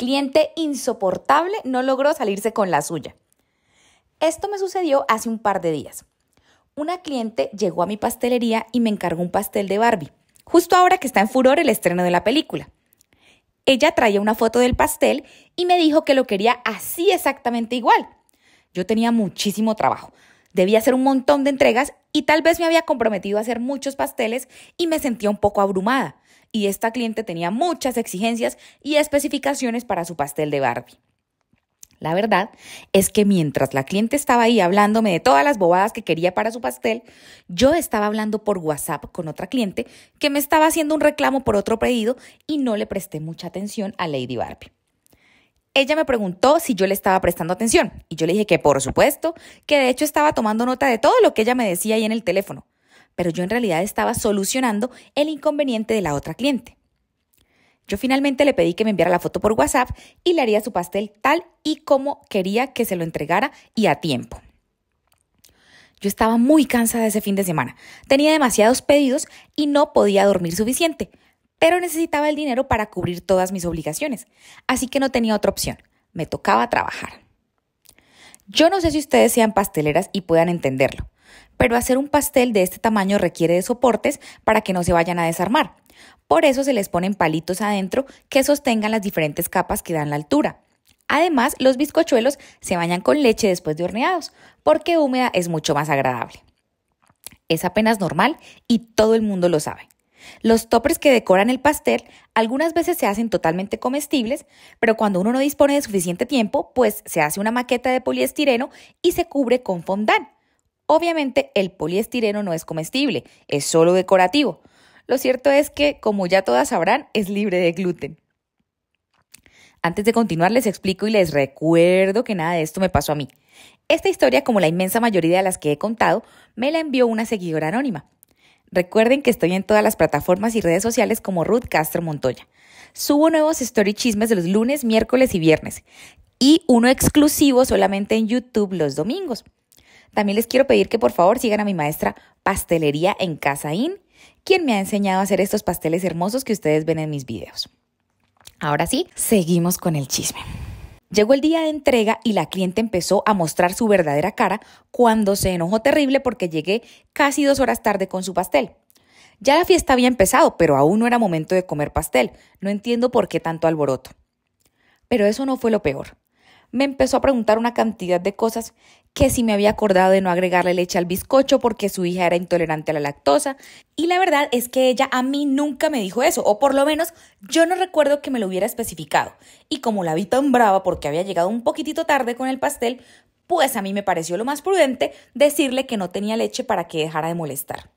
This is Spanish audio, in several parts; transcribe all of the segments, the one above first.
cliente insoportable no logró salirse con la suya. Esto me sucedió hace un par de días. Una cliente llegó a mi pastelería y me encargó un pastel de Barbie, justo ahora que está en furor el estreno de la película. Ella traía una foto del pastel y me dijo que lo quería así exactamente igual. Yo tenía muchísimo trabajo, debía hacer un montón de entregas y tal vez me había comprometido a hacer muchos pasteles y me sentía un poco abrumada y esta cliente tenía muchas exigencias y especificaciones para su pastel de Barbie. La verdad es que mientras la cliente estaba ahí hablándome de todas las bobadas que quería para su pastel, yo estaba hablando por WhatsApp con otra cliente que me estaba haciendo un reclamo por otro pedido y no le presté mucha atención a Lady Barbie. Ella me preguntó si yo le estaba prestando atención y yo le dije que por supuesto, que de hecho estaba tomando nota de todo lo que ella me decía ahí en el teléfono pero yo en realidad estaba solucionando el inconveniente de la otra cliente. Yo finalmente le pedí que me enviara la foto por WhatsApp y le haría su pastel tal y como quería que se lo entregara y a tiempo. Yo estaba muy cansada ese fin de semana. Tenía demasiados pedidos y no podía dormir suficiente, pero necesitaba el dinero para cubrir todas mis obligaciones. Así que no tenía otra opción. Me tocaba trabajar. Yo no sé si ustedes sean pasteleras y puedan entenderlo, pero hacer un pastel de este tamaño requiere de soportes para que no se vayan a desarmar. Por eso se les ponen palitos adentro que sostengan las diferentes capas que dan la altura. Además, los bizcochuelos se bañan con leche después de horneados, porque húmeda es mucho más agradable. Es apenas normal y todo el mundo lo sabe. Los toppers que decoran el pastel algunas veces se hacen totalmente comestibles, pero cuando uno no dispone de suficiente tiempo, pues se hace una maqueta de poliestireno y se cubre con fondant, Obviamente el poliestireno no es comestible, es solo decorativo. Lo cierto es que, como ya todas sabrán, es libre de gluten. Antes de continuar, les explico y les recuerdo que nada de esto me pasó a mí. Esta historia, como la inmensa mayoría de las que he contado, me la envió una seguidora anónima. Recuerden que estoy en todas las plataformas y redes sociales como Ruth Castro Montoya. Subo nuevos story chismes los lunes, miércoles y viernes y uno exclusivo solamente en YouTube los domingos. También les quiero pedir que por favor sigan a mi maestra Pastelería en Casaín, quien me ha enseñado a hacer estos pasteles hermosos que ustedes ven en mis videos. Ahora sí, seguimos con el chisme. Llegó el día de entrega y la cliente empezó a mostrar su verdadera cara cuando se enojó terrible porque llegué casi dos horas tarde con su pastel. Ya la fiesta había empezado, pero aún no era momento de comer pastel. No entiendo por qué tanto alboroto. Pero eso no fue lo peor. Me empezó a preguntar una cantidad de cosas que si me había acordado de no agregarle leche al bizcocho porque su hija era intolerante a la lactosa. Y la verdad es que ella a mí nunca me dijo eso, o por lo menos yo no recuerdo que me lo hubiera especificado. Y como la vi tan brava porque había llegado un poquitito tarde con el pastel, pues a mí me pareció lo más prudente decirle que no tenía leche para que dejara de molestar.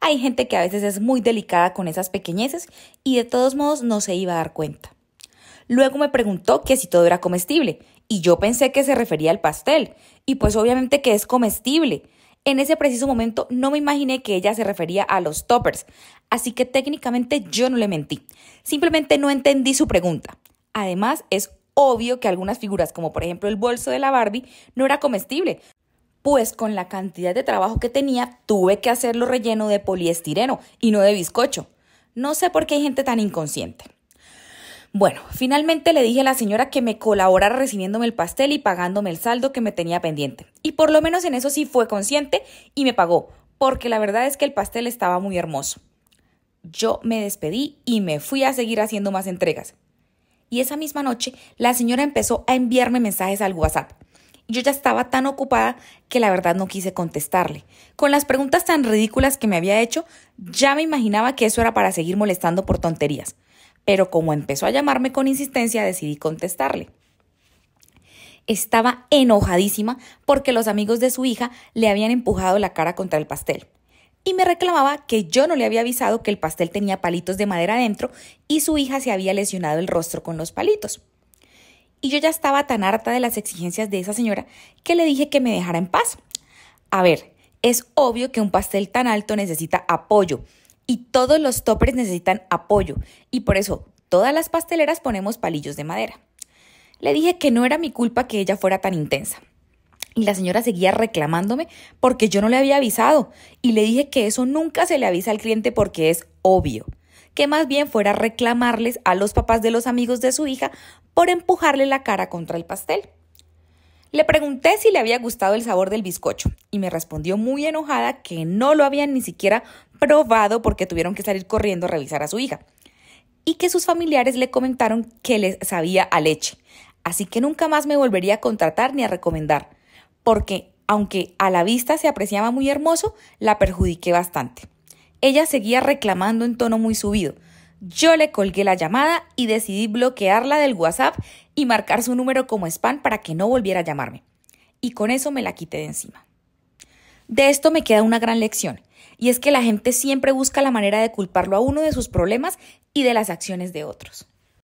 Hay gente que a veces es muy delicada con esas pequeñeces y de todos modos no se iba a dar cuenta. Luego me preguntó que si todo era comestible, y yo pensé que se refería al pastel, y pues obviamente que es comestible. En ese preciso momento no me imaginé que ella se refería a los toppers, así que técnicamente yo no le mentí, simplemente no entendí su pregunta. Además, es obvio que algunas figuras, como por ejemplo el bolso de la Barbie, no era comestible, pues con la cantidad de trabajo que tenía tuve que hacerlo relleno de poliestireno y no de bizcocho. No sé por qué hay gente tan inconsciente. Bueno, finalmente le dije a la señora que me colaborara recibiéndome el pastel y pagándome el saldo que me tenía pendiente. Y por lo menos en eso sí fue consciente y me pagó, porque la verdad es que el pastel estaba muy hermoso. Yo me despedí y me fui a seguir haciendo más entregas. Y esa misma noche la señora empezó a enviarme mensajes al WhatsApp. Yo ya estaba tan ocupada que la verdad no quise contestarle. Con las preguntas tan ridículas que me había hecho, ya me imaginaba que eso era para seguir molestando por tonterías pero como empezó a llamarme con insistencia decidí contestarle. Estaba enojadísima porque los amigos de su hija le habían empujado la cara contra el pastel y me reclamaba que yo no le había avisado que el pastel tenía palitos de madera adentro y su hija se había lesionado el rostro con los palitos. Y yo ya estaba tan harta de las exigencias de esa señora que le dije que me dejara en paz. A ver, es obvio que un pastel tan alto necesita apoyo, y todos los toppers necesitan apoyo y por eso todas las pasteleras ponemos palillos de madera. Le dije que no era mi culpa que ella fuera tan intensa. Y la señora seguía reclamándome porque yo no le había avisado y le dije que eso nunca se le avisa al cliente porque es obvio, que más bien fuera reclamarles a los papás de los amigos de su hija por empujarle la cara contra el pastel. Le pregunté si le había gustado el sabor del bizcocho y me respondió muy enojada que no lo habían ni siquiera probado porque tuvieron que salir corriendo a revisar a su hija y que sus familiares le comentaron que les sabía a leche. Así que nunca más me volvería a contratar ni a recomendar, porque aunque a la vista se apreciaba muy hermoso, la perjudiqué bastante. Ella seguía reclamando en tono muy subido, yo le colgué la llamada y decidí bloquearla del WhatsApp y marcar su número como spam para que no volviera a llamarme. Y con eso me la quité de encima. De esto me queda una gran lección, y es que la gente siempre busca la manera de culparlo a uno de sus problemas y de las acciones de otros.